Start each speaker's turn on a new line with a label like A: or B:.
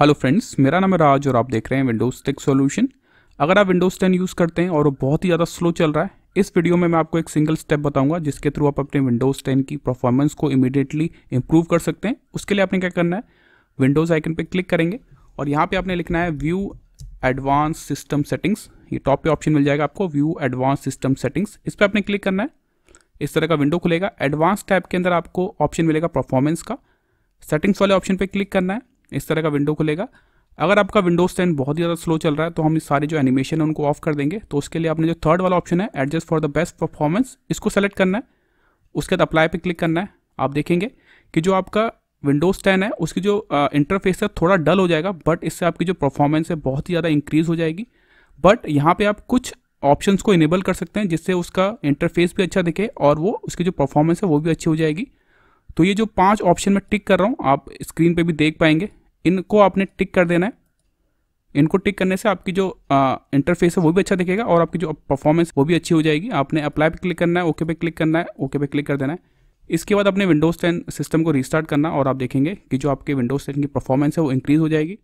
A: hello friends मेरा नाम है राज और आप देख रहे हैं विंडोज़ टेक सॉल्यूशन अगर आप विंडोज़ टेन यूज़ करते हैं और वो बहुत ही ज़्यादा स्लो चल रहा है इस वीडियो में मैं आपको एक सिंगल स्टेप बताऊंगा जिसके थ्रू आप अपने विंडोज़ टेन की परफॉर्मेंस को इमीडिएटली इंप्रूव कर सकते हैं उसके लिए आपने क्या करना है विंडोज़ आइकन पर क्लिक करेंगे और यहाँ पर आपने लिखना है व्यू एडवांस सिस्टम सेटिंग्स ये टॉप पे ऑप्शन मिल जाएगा आपको व्यू एडवांस सिस्टम सेटिंग्स इस पर आपने क्लिक करना है इस तरह का विंडो खुलेगा एडवांस टैप के अंदर आपको ऑप्शन मिलेगा परफॉर्मेंस का सेटिंग्स वाले ऑप्शन पर क्लिक करना है इस तरह का विंडो खुलेगा अगर आपका विंडोज टेन बहुत ही ज़्यादा स्लो चल रहा है तो हम इस सारे जो एनिमेशन है उनको ऑफ कर देंगे तो उसके लिए आपने जो थर्ड वाला ऑप्शन है adjust for the best performance इसको सेलेक्ट करना है उसके बाद अप्लाई पे क्लिक करना है आप देखेंगे कि जो आपका विंडोज़ टेन है उसकी जो इंटरफेस है थोड़ा डल हो जाएगा बट इससे आपकी जो परफॉर्मेंस है बहुत ही ज़्यादा इंक्रीज़ हो जाएगी बट यहाँ पर आप कुछ ऑप्शंस को इनेबल कर सकते हैं जिससे उसका इंटरफेस भी अच्छा दिखे और वो उसकी जो परफॉर्मेंस है वो भी अच्छी हो जाएगी तो ये जो पांच ऑप्शन में टिक कर रहा हूँ आप स्क्रीन पे भी देख पाएंगे इनको आपने टिक कर देना है इनको टिक करने से आपकी जो इंटरफेस है वो भी अच्छा दिखेगा और आपकी जो परफॉर्मेंस वो भी अच्छी हो जाएगी आपने अप्लाई पे क्लिक करना है ओके पे क्लिक करना है ओके पे क्लिक कर देना है इसके बाद अपने विंडोज़ टेन सिस्टम को रिस्टार्ट करना और आप देखेंगे कि जो आपके विंडोज़ टेन की परफॉर्मेंस है वो इंक्रीज़ हो जाएगी